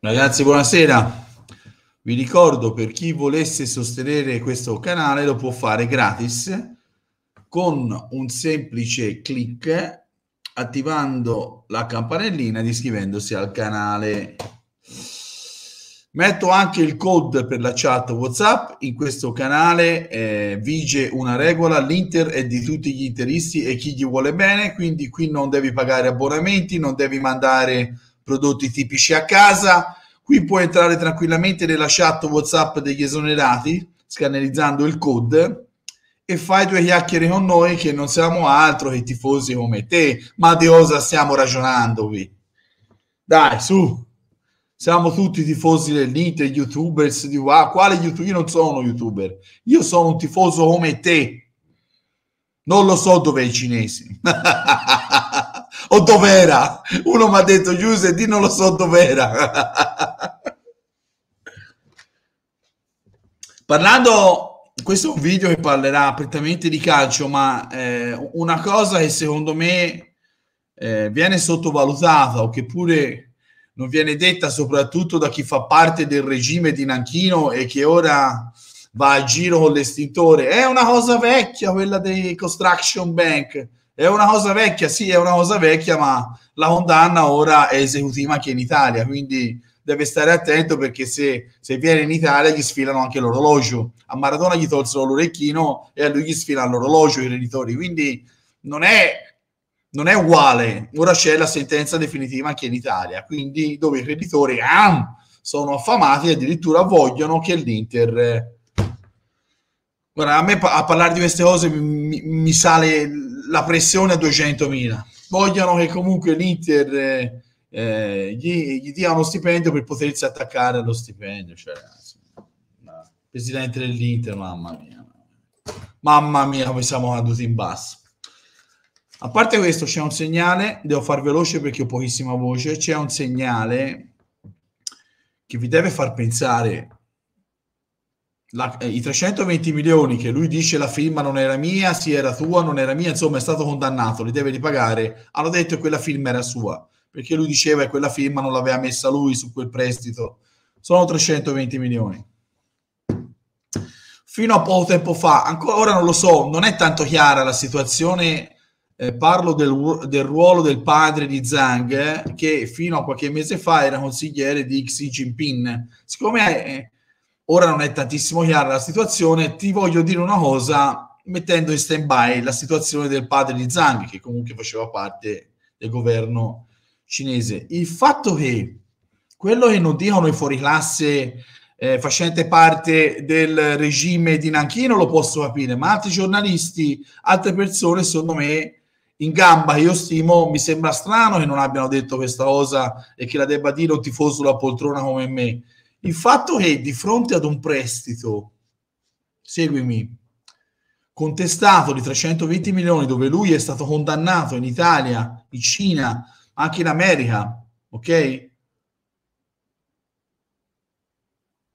Ragazzi, buonasera. Vi ricordo per chi volesse sostenere questo canale lo può fare gratis con un semplice clic attivando la campanellina ed iscrivendosi al canale. Metto anche il code per la chat WhatsApp. In questo canale eh, vige una regola: l'Inter è di tutti gli interisti e chi gli vuole bene. Quindi qui non devi pagare abbonamenti, non devi mandare prodotti tipici a casa. Qui puoi entrare tranquillamente nella chat WhatsApp degli esonerati, scannerizzando il code e fai due chiacchiere con noi che non siamo altro che tifosi come te. Ma di cosa stiamo ragionando qui? Dai, su! Siamo tutti tifosi dell'Inter, youtubers di qua. Quale youtuber? Io non sono youtuber. Io sono un tifoso come te. Non lo so dove i cinesi. dov'era? Uno mi ha detto Giuseppe, di non lo so dov'era. Parlando, questo è un video che parlerà prettamente di calcio, ma eh, una cosa che secondo me eh, viene sottovalutata o che pure non viene detta soprattutto da chi fa parte del regime di Nanchino e che ora va a giro con l'estintore. È una cosa vecchia quella dei Construction Bank. È una cosa vecchia, sì, è una cosa vecchia, ma la condanna ora è esecutiva anche in Italia, quindi deve stare attento perché se, se, viene in Italia gli sfilano anche l'orologio. A Maradona gli tolsero l'orecchino e a lui gli sfila l'orologio i reditori, quindi non è non è uguale. Ora c'è la sentenza definitiva anche in Italia, quindi dove i creditori ah, sono affamati e addirittura vogliono che l'Inter... Eh, Guarda, a me a parlare di queste cose mi, mi sale la pressione a 200.000, vogliono che comunque l'Inter eh, eh, gli, gli, dia uno stipendio per potersi attaccare allo stipendio. Cioè, no. presidente dell'Inter, mamma mia, mamma mia, come siamo andati in basso. A parte questo, c'è un segnale, devo far veloce perché ho pochissima voce, c'è un segnale che vi deve far pensare la, eh, i 320 milioni che lui dice la firma non era mia, sì era tua, non era mia, insomma è stato condannato, li deve ripagare, hanno detto che quella firma era sua, perché lui diceva che quella firma non l'aveva messa lui su quel prestito. Sono 320 milioni. Fino a poco tempo fa, ancora non lo so, non è tanto chiara la situazione, eh, parlo del, del, ruolo del padre di Zhang, eh, che fino a qualche mese fa era consigliere di Xi Jinping. Siccome... Eh, Ora non è tantissimo chiara la situazione, ti voglio dire una cosa mettendo in stand-by la situazione del padre di Zhang, che comunque faceva parte del governo cinese. Il fatto che quello che non dicono i fuoriclasse eh, facente parte del regime di Nanchino lo posso capire, ma altri giornalisti, altre persone, secondo me, in gamba io stimo, mi sembra strano che non abbiano detto questa cosa e che la debba dire un tifoso da poltrona come me. Il fatto che di fronte ad un prestito, seguimi, contestato di 320 milioni, dove lui è stato condannato in Italia, in Cina, anche in America, ok?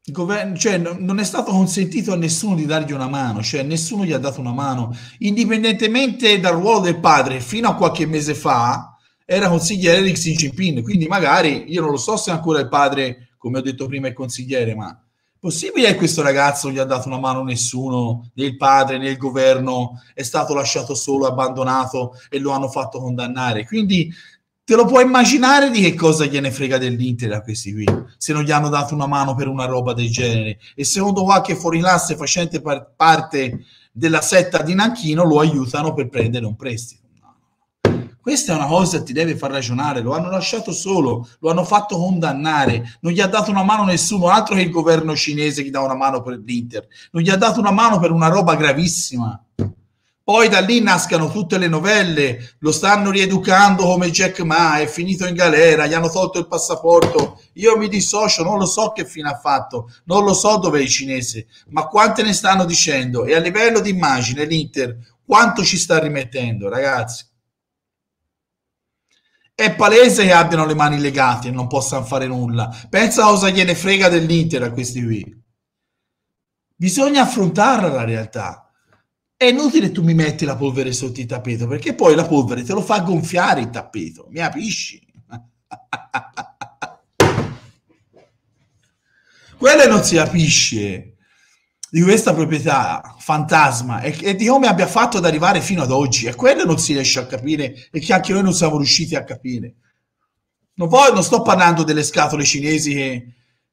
Il Governo, cioè, non è stato consentito a nessuno di dargli una mano, cioè nessuno gli ha dato una mano, indipendentemente dal ruolo del padre, fino a qualche mese fa era consigliere di Xi Jinping, quindi magari io non lo so se ancora il padre come ho detto prima il consigliere, ma possibile che questo ragazzo gli ha dato una mano nessuno, né il padre né il governo, è stato lasciato solo, abbandonato e lo hanno fatto condannare. Quindi te lo puoi immaginare di che cosa gliene frega dell'Inter a questi qui, se non gli hanno dato una mano per una roba del genere. E secondo qualche fuorilasse facente par- parte della setta di Nanchino lo aiutano per prendere un prestito. Questa è una cosa che ti deve far ragionare, lo hanno lasciato solo, lo hanno fatto condannare, non gli ha dato una mano nessuno, altro che il governo cinese che dà una mano per l'Inter, non gli ha dato una mano per una roba gravissima. Poi da lì nascono tutte le novelle, lo stanno rieducando come Jack Ma, è finito in galera, gli hanno tolto il passaporto, io mi dissocio, non lo so che fine ha fatto, non lo so dove è il cinese, ma quante ne stanno dicendo e a livello di immagine l'Inter quanto ci sta rimettendo ragazzi? È palese che abbiano le mani legate e non possano fare nulla. Pensa cosa gliene frega dell'Inter a questi qui. Bisogna affrontare la realtà. È inutile che tu mi metti la polvere sotto il tappeto, perché poi la polvere te lo fa gonfiare il tappeto. Mi capisci? Quello non si capisce di questa proprietà fantasma e, e, di come abbia fatto ad arrivare fino ad oggi. E quello non si riesce a capire e che anche noi non siamo riusciti a capire. Non, voglio, non sto parlando delle scatole cinesi che,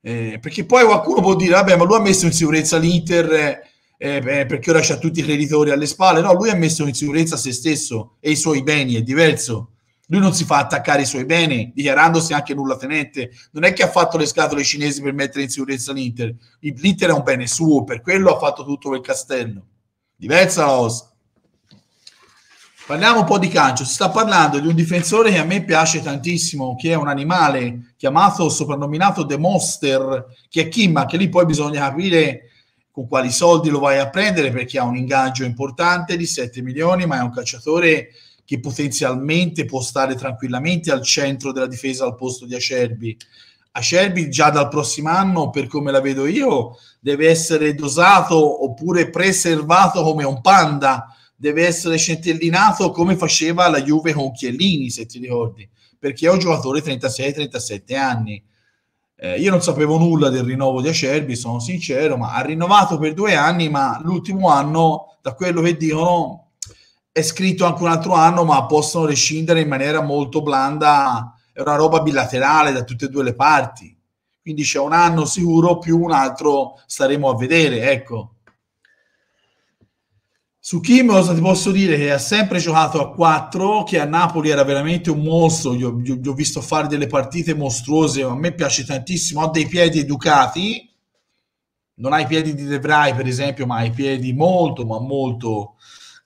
eh, perché poi qualcuno può dire, vabbè, ma lui ha messo in sicurezza l'Inter eh, eh, eh, perché ora c'ha tutti i creditori alle spalle. No, lui ha messo in sicurezza se stesso e i suoi beni, è diverso. Lui non si fa attaccare i suoi beni, dichiarandosi anche nulla tenente. Non è che ha fatto le scatole cinesi per mettere in sicurezza l'Inter. L'Inter è un bene suo, per quello ha fatto tutto quel castello. Diversa la cosa. Parliamo un po' di calcio. Si sta parlando di un difensore che a me piace tantissimo, che è un animale chiamato, soprannominato The Monster, che è Kimma, che lì poi bisogna capire con quali soldi lo vai a prendere perché ha un ingaggio importante di 7 milioni, ma è un calciatore che potenzialmente può stare tranquillamente al centro della difesa al posto di Acerbi. Acerbi già dal prossimo anno, per come la vedo io, deve essere dosato oppure preservato come un panda, deve essere centellinato come faceva la Juve con Chiellini, se ti ricordi, perché è un giocatore 36-37 anni. Eh, io non sapevo nulla del rinnovo di Acerbi, sono sincero, ma ha rinnovato per due anni, ma l'ultimo anno, da quello che dicono, è scritto anche un altro anno, ma possono rescindere in maniera molto blanda, è una roba bilaterale da tutte e due le parti. Quindi c'è un anno sicuro più un altro staremo a vedere, ecco. Su Kim cosa ti posso dire? Che ha sempre giocato a 4, che a Napoli era veramente un mostro, gli ho, gli ho visto fare delle partite mostruose, a me piace tantissimo, ha dei piedi educati, non ha i piedi di De Vrij per esempio, ma ha i piedi molto, ma molto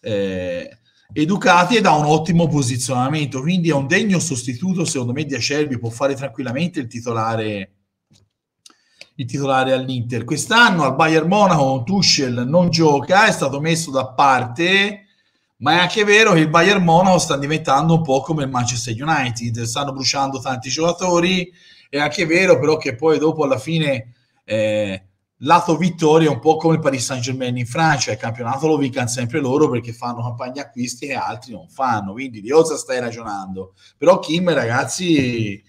eh, educati ed ha un ottimo posizionamento, quindi è un degno sostituto secondo me di Acerbi, può fare tranquillamente il titolare, il titolare all'Inter. Quest'anno al Bayern Monaco Tuschel non gioca, è stato messo da parte, ma è anche vero che il Bayern Monaco sta diventando un po' come il Manchester United, stanno bruciando tanti giocatori, è anche vero però che poi dopo alla fine... Eh, lato vittoria è un po' come il Paris Saint Germain in Francia, il campionato lo vincono sempre loro perché fanno campagne acquisti e altri non fanno, quindi di cosa stai ragionando? Però Kim ragazzi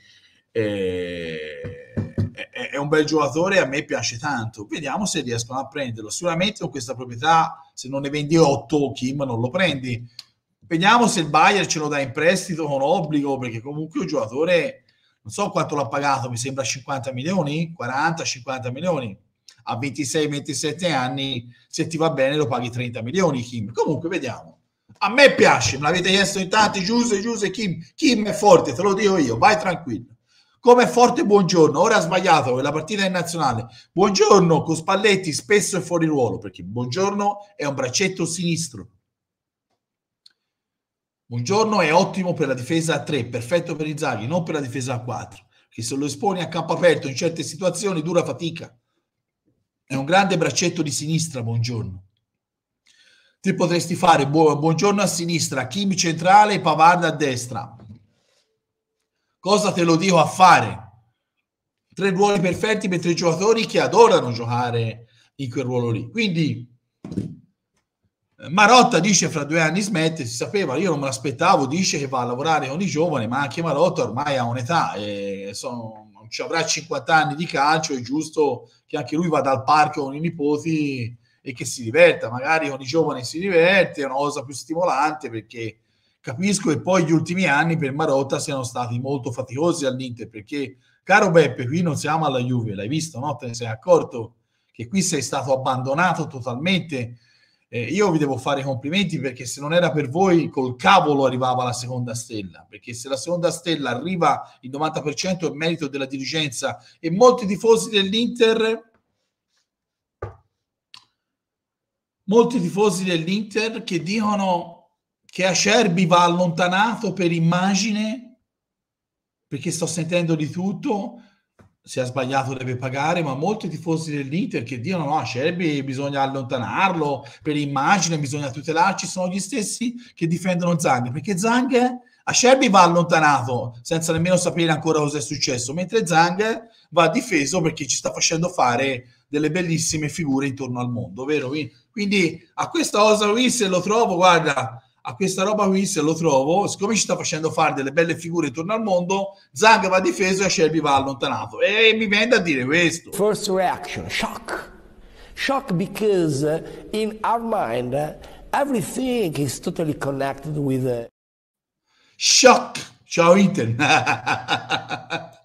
eh, è, è, un bel giocatore, a me piace tanto, vediamo se riescono a prenderlo, sicuramente con questa proprietà se non ne vendi 8 Kim non lo prendi, vediamo se il Bayer ce lo dà in prestito con obbligo perché comunque un giocatore... Non so quanto l'ha pagato, mi sembra 50 milioni, 40-50 milioni a 26-27 anni, se ti va bene lo paghi 30 milioni Kim. Comunque vediamo. A me piace, me l'avete chiesto in tanti, Giuse, Giuse, Kim. Kim è forte, te lo dico io, vai tranquillo. Come è forte, buongiorno. Ora ha sbagliato, la partita è nazionale. Buongiorno con Spalletti, spesso è fuori ruolo, perché buongiorno è un braccetto sinistro. Buongiorno è ottimo per la difesa a 3, perfetto per i zaghi, non per la difesa a 4, che se lo esponi a campo aperto in certe situazioni dura fatica. È un grande braccetto di sinistra, buongiorno. Ti potresti fare bu- buongiorno a sinistra, Kim centrale e Pavarda a destra. Cosa te lo dico a fare? Tre ruoli perfetti per tre giocatori che adorano giocare in quel ruolo lì. Quindi eh, Marotta dice fra due anni smette, si sapeva, io non me l'aspettavo, dice che va a lavorare con i giovani, ma anche Marotta ormai ha un'età, eh, sono, ci avrà 50 anni di calcio, è giusto che anche lui vada al parco con i nipoti e che si diverta, magari con i giovani si diverte, è una cosa più stimolante perché capisco che poi gli ultimi anni per Marotta siano stati molto faticosi all'Inter perché caro Beppe qui non siamo alla Juve, l'hai visto, no? Te ne sei accorto che qui sei stato abbandonato totalmente eh, io vi devo fare i complimenti perché se non era per voi col cavolo arrivava la seconda stella, perché se la seconda stella arriva il 90% è merito della dirigenza e molti tifosi dell'Inter molti tifosi dell'Inter che dicono che Acerbi va allontanato per immagine perché sto sentendo di tutto se ha sbagliato deve pagare, ma molti tifosi dell'Inter che dicono no, Cerbi bisogna allontanarlo per immagine, bisogna tutelarci, sono gli stessi che difendono Zang, perché Zang a Cerbi va allontanato senza nemmeno sapere ancora cosa è successo, mentre Zang va difeso perché ci sta facendo fare delle bellissime figure intorno al mondo, vero? Quindi a questa cosa qui se lo trovo, guarda, a questa roba qui, se lo trovo, siccome ci sta facendo fare delle belle figure intorno al mondo, Zag va difeso e Shelby va allontanato. E mi viene a dire questo. First reaction, shock. Shock because eh, in our mind eh, everything is totally connected with... Eh, shock! Ciao Inter!